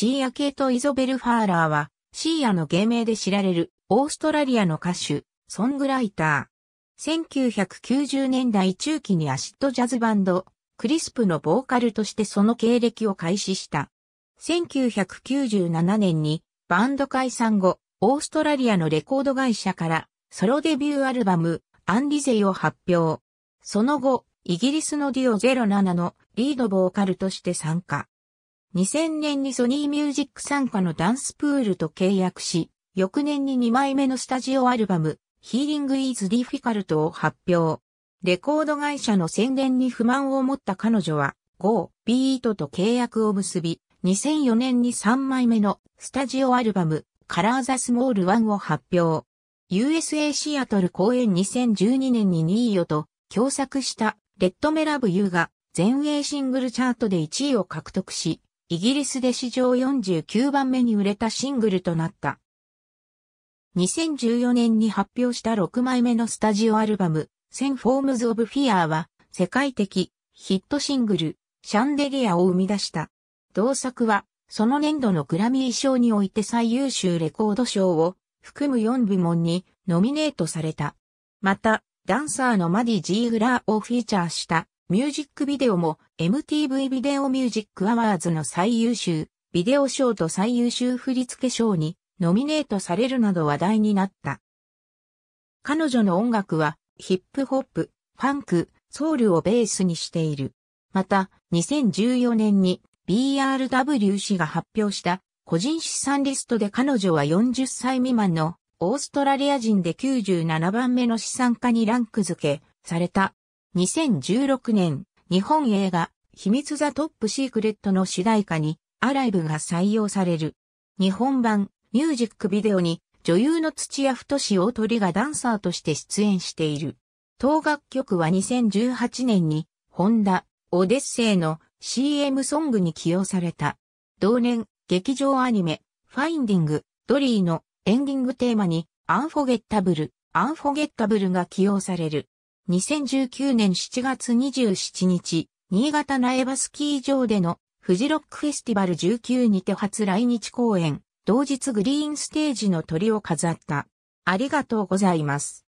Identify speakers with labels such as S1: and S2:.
S1: シーア・系イイゾベル・ファーラーは、シーアの芸名で知られる、オーストラリアの歌手、ソングライター。1990年代中期にアシッドジャズバンド、クリスプのボーカルとしてその経歴を開始した。1997年に、バンド解散後、オーストラリアのレコード会社から、ソロデビューアルバム、アンリゼイを発表。その後、イギリスのディオ07のリードボーカルとして参加。2000年にソニーミュージック参加のダンスプールと契約し、翌年に2枚目のスタジオアルバム、ヒーリングイズディフィカルトを発表。レコード会社の宣伝に不満を持った彼女は、GO、ビートと契約を結び、2004年に3枚目のスタジオアルバム、カラーザスモールワンを発表。USA シアトル公演2012年に2位をと、共作したレッドメラブユーが全英シングルチャートで1位を獲得し、イギリスで史上49番目に売れたシングルとなった。2014年に発表した6枚目のスタジオアルバム、セン・フォ Forms of Fear は世界的ヒットシングル、シャンデリアを生み出した。同作はその年度のグラミー賞において最優秀レコード賞を含む4部門にノミネートされた。また、ダンサーのマディ・ジーグラーをフィーチャーしたミュージックビデオも MTV ビデオミュージックアワーズの最優秀、ビデオ賞と最優秀振付賞にノミネートされるなど話題になった。彼女の音楽はヒップホップ、ファンク、ソウルをベースにしている。また、2014年に BRW 氏が発表した個人資産リストで彼女は40歳未満のオーストラリア人で97番目の資産家にランク付けされた。2016年、日本映画、秘密ザ・トップ・シークレットの主題歌に、アライブが採用される。日本版、ミュージックビデオに、女優の土屋太志大鳥がダンサーとして出演している。当楽曲は2018年に、ホンダ、オデッセイの CM ソングに起用された。同年、劇場アニメ、ファインディング、ドリーのエンディングテーマに、アンフォゲッタブル、アンフォゲッタブルが起用される。2019年7月27日、新潟苗場スキー場でのフジロックフェスティバル19にて初来日公演、同日グリーンステージの鳥を飾った。ありがとうございます。